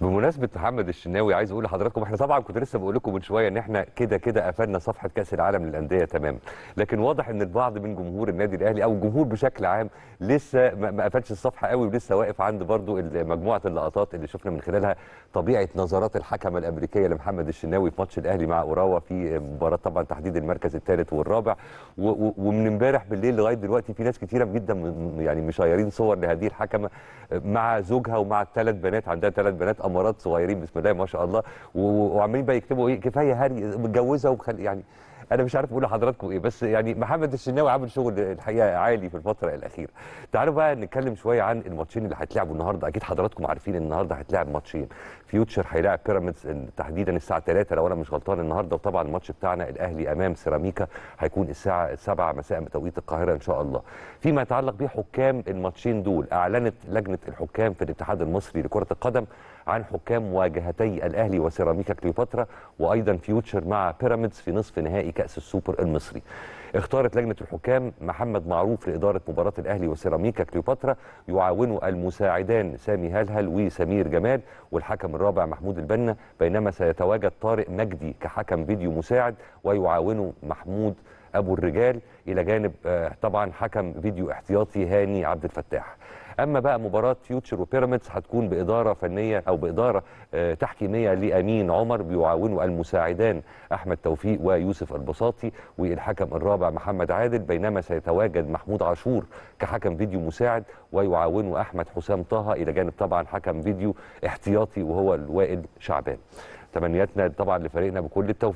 بمناسبه محمد الشناوي عايز اقول لحضراتكم احنا طبعا كنت لسه بقول لكم من شويه ان احنا كده كده قفلنا صفحه كاس العالم للانديه تماما لكن واضح ان البعض من جمهور النادي الاهلي او الجمهور بشكل عام لسه ما قفلش الصفحه قوي ولسه واقف عند برضو مجموعه اللقطات اللي شفنا من خلالها طبيعه نظرات الحكمه الامريكيه لمحمد الشناوي في ماتش الاهلي مع اوراوا في مباراه طبعا تحديد المركز الثالث والرابع ومن امبارح بالليل لغايه دلوقتي في ناس كثيره جدا يعني مشيرين صور لهذه الحكمه مع زوجها ومع الثلاث بنات عندها ثلاث بنات امارات صغيرين بسم الله ما شاء الله وعمالين بقى يكتبوا ايه كفايه هاري متجوزه يعني انا مش عارف اقول لحضراتكم ايه بس يعني محمد الشناوي عامل شغل الحقيقه عالي في الفتره الاخيره تعالوا بقى نتكلم شويه عن الماتشين اللي هيتلعبوا النهارده اكيد حضراتكم عارفين ان النهارده هيتلعب ماتشين فيوتشر هيلاعب بيراميدز تحديدا الساعه 3 لو انا مش غلطان النهارده وطبعا الماتش بتاعنا الاهلي امام سيراميكا هيكون الساعه 7 مساء بتوقيت القاهره ان شاء الله فيما يتعلق بحكام الماتشين دول اعلنت لجنه الحكام في الاتحاد المصري لكره القدم عن حكام مواجهتي الاهلي وسيراميكا كليوباترا وايضا فيوتشر مع بيراميدز في نصف نهائي كاس السوبر المصري اختارت لجنه الحكام محمد معروف لاداره مباراه الاهلي وسيراميكا كليوباترا يعاونه المساعدان سامي هلهل وسمير جمال والحكم الرابع محمود البنا بينما سيتواجد طارق مجدي كحكم فيديو مساعد ويعاونه محمود ابو الرجال الى جانب آه، طبعا حكم فيديو احتياطي هاني عبد الفتاح اما بقى مباراه فيوتشر وبيراميدز هتكون باداره فنيه او باداره آه، تحكيميه لامين عمر بيعاونه المساعدان احمد توفيق ويوسف البساطي والحكم الرابع محمد عادل بينما سيتواجد محمود عاشور كحكم فيديو مساعد ويعاونه احمد حسام طه الى جانب طبعا حكم فيديو احتياطي وهو الوائل شعبان تمنياتنا طبعا لفريقنا بكل التوفيق